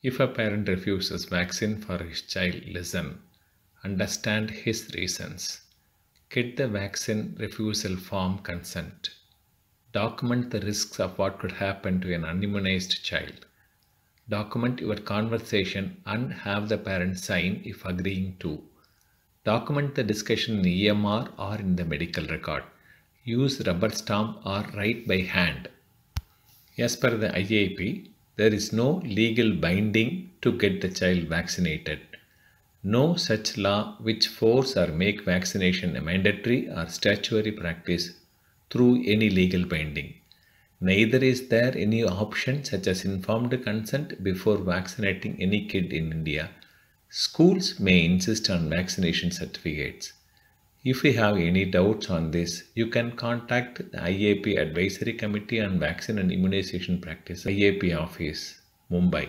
If a parent refuses vaccine for his child, listen, understand his reasons. Get the vaccine refusal form consent. Document the risks of what could happen to an immunized child. Document your conversation and have the parent sign if agreeing to. Document the discussion in EMR or in the medical record. Use rubber stamp or write by hand. As per the IAP, there is no legal binding to get the child vaccinated. No such law which force or make vaccination a mandatory or statutory practice through any legal binding. Neither is there any option such as informed consent before vaccinating any kid in India. Schools may insist on vaccination certificates. If you have any doubts on this, you can contact the IAP Advisory Committee on Vaccine and Immunization Practice, IAP Office, Mumbai.